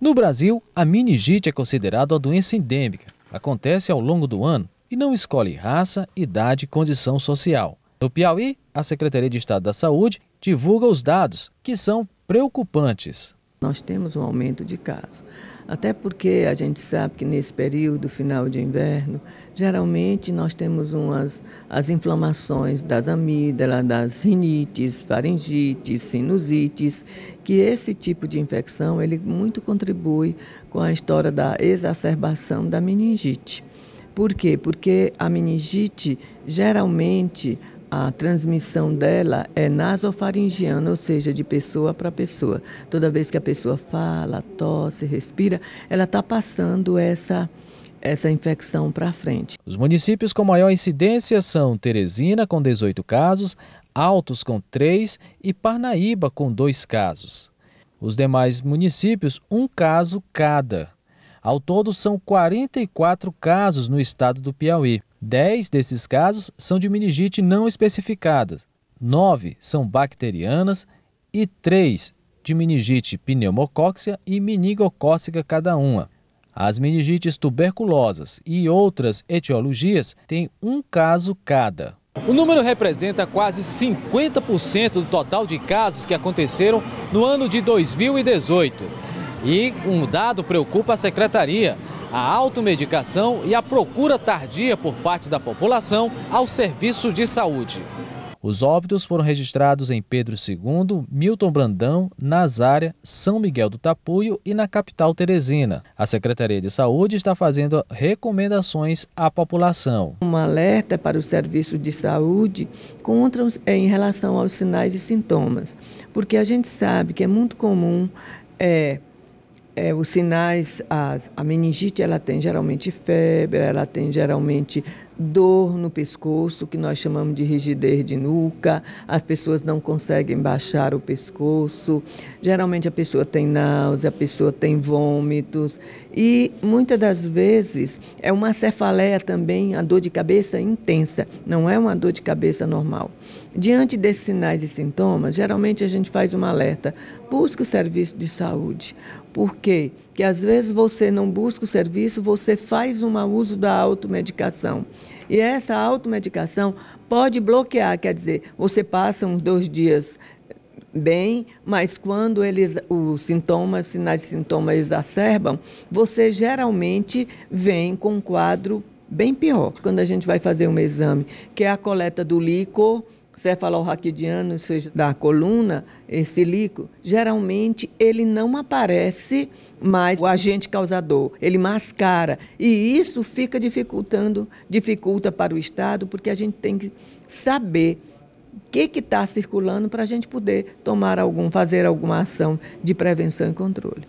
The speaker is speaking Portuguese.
No Brasil, a meningite é considerada uma doença endêmica. Acontece ao longo do ano e não escolhe raça, idade e condição social. No Piauí, a Secretaria de Estado da Saúde divulga os dados, que são preocupantes. Nós temos um aumento de casos. Até porque a gente sabe que nesse período final de inverno, geralmente nós temos umas as inflamações das amígdalas, das rinites, faringites, sinusites, que esse tipo de infecção ele muito contribui com a história da exacerbação da meningite. Por quê? Porque a meningite geralmente a transmissão dela é nasofaringiana, ou seja, de pessoa para pessoa. Toda vez que a pessoa fala, tosse, respira, ela está passando essa essa infecção para frente. Os municípios com maior incidência são Teresina, com 18 casos, Altos, com 3 e Parnaíba, com 2 casos. Os demais municípios, um caso cada. Ao todo, são 44 casos no estado do Piauí. 10 desses casos são de meningite não especificadas, 9 são bacterianas e 3 de meningite pneumocóxia e meningocócica cada uma. As meningites tuberculosas e outras etiologias têm um caso cada. O número representa quase 50% do total de casos que aconteceram no ano de 2018. E um dado preocupa a secretaria, a automedicação e a procura tardia por parte da população ao serviço de saúde. Os óbitos foram registrados em Pedro II, Milton Brandão, Nazária, São Miguel do Tapuio e na capital Teresina. A Secretaria de Saúde está fazendo recomendações à população. Um alerta para o serviço de saúde contra, eh, em relação aos sinais e sintomas, porque a gente sabe que é muito comum é, é, os sinais, a meningite ela tem geralmente febre, ela tem geralmente dor no pescoço, que nós chamamos de rigidez de nuca, as pessoas não conseguem baixar o pescoço, geralmente a pessoa tem náusea, a pessoa tem vômitos e muitas das vezes é uma cefaleia também, a dor de cabeça intensa, não é uma dor de cabeça normal. Diante desses sinais e sintomas, geralmente a gente faz um alerta, busca o serviço de saúde. Por quê? Porque às vezes você não busca o serviço, você faz um uso da automedicação. E essa automedicação pode bloquear, quer dizer, você passa uns dois dias bem, mas quando eles, os sintomas, sinais de sintomas exacerbam, você geralmente vem com um quadro bem pior. Quando a gente vai fazer um exame, que é a coleta do líquor, cefalorraquidiano, ou seja, da coluna em silico, geralmente ele não aparece mais o agente causador, ele mascara. E isso fica dificultando, dificulta para o Estado, porque a gente tem que saber o que está circulando para a gente poder tomar algum, fazer alguma ação de prevenção e controle.